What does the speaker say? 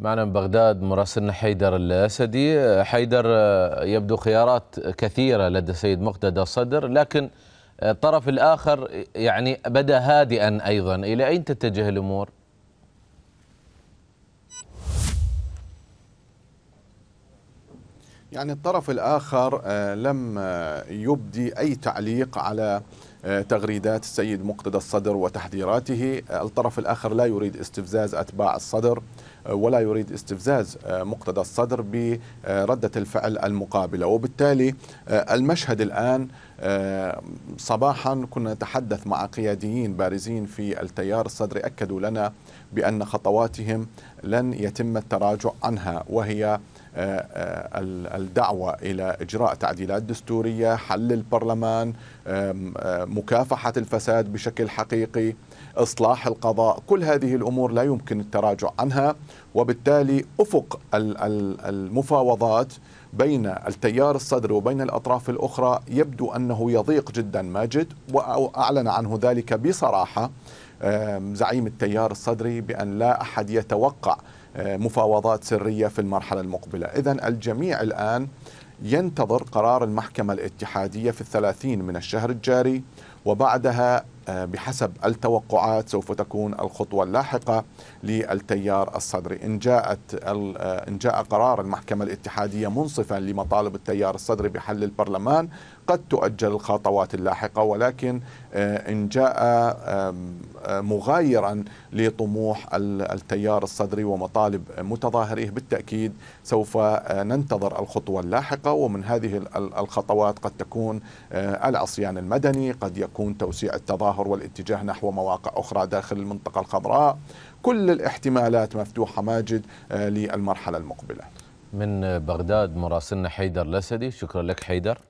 معنا من بغداد مراسلنا حيدر الأسدي حيدر آه، يبدو خيارات كثيرة لدى سيد مقتدى الصدر لكن آه، الطرف الآخر يعني بدأ هادئا أيضا إلى أين تتجه الأمور؟ يعني الطرف الآخر آه، لم يبدي أي تعليق على آه، تغريدات السيد مقتدى الصدر وتحذيراته آه، الطرف الآخر لا يريد استفزاز أتباع الصدر آه، ولا يريد استفزاز مقتدى الصدر بردة الفعل المقابلة وبالتالي المشهد الآن صباحا كنا نتحدث مع قياديين بارزين في التيار الصدري أكدوا لنا بأن خطواتهم لن يتم التراجع عنها وهي آه، آه، الدعوة إلى إجراء تعديلات دستورية حل البرلمان مكافحة الفساد بشكل حقيقي إصلاح القضاء كل هذه الأمور لا يمكن التراجع عنها وبالتالي أفق المفاوضات بين التيار الصدري وبين الأطراف الأخرى يبدو أنه يضيق جدا ماجد وأعلن عنه ذلك بصراحة زعيم التيار الصدري بأن لا أحد يتوقع مفاوضات سريه في المرحله المقبله، اذا الجميع الان ينتظر قرار المحكمه الاتحاديه في الثلاثين من الشهر الجاري وبعدها آه، بحسب التوقعات سوف تكون الخطوة اللاحقة للتيار الصدري إن, جاءت آه، إن جاء قرار المحكمة الاتحادية منصفا لمطالب التيار الصدري بحل البرلمان قد تؤجل الخطوات اللاحقة ولكن آه، إن جاء مغايرا لطموح التيار الصدري ومطالب متظاهريه بالتأكيد سوف ننتظر الخطوة اللاحقة ومن هذه الخطوات قد تكون العصيان المدني قد يكون توسيع التظاهر التظاهر والاتجاه نحو مواقع أخرى داخل المنطقة الخضراء كل الاحتمالات مفتوحة ماجد آه، للمرحلة المقبلة من بغداد مراسلنا حيدر الأسدي شكرا لك حيدر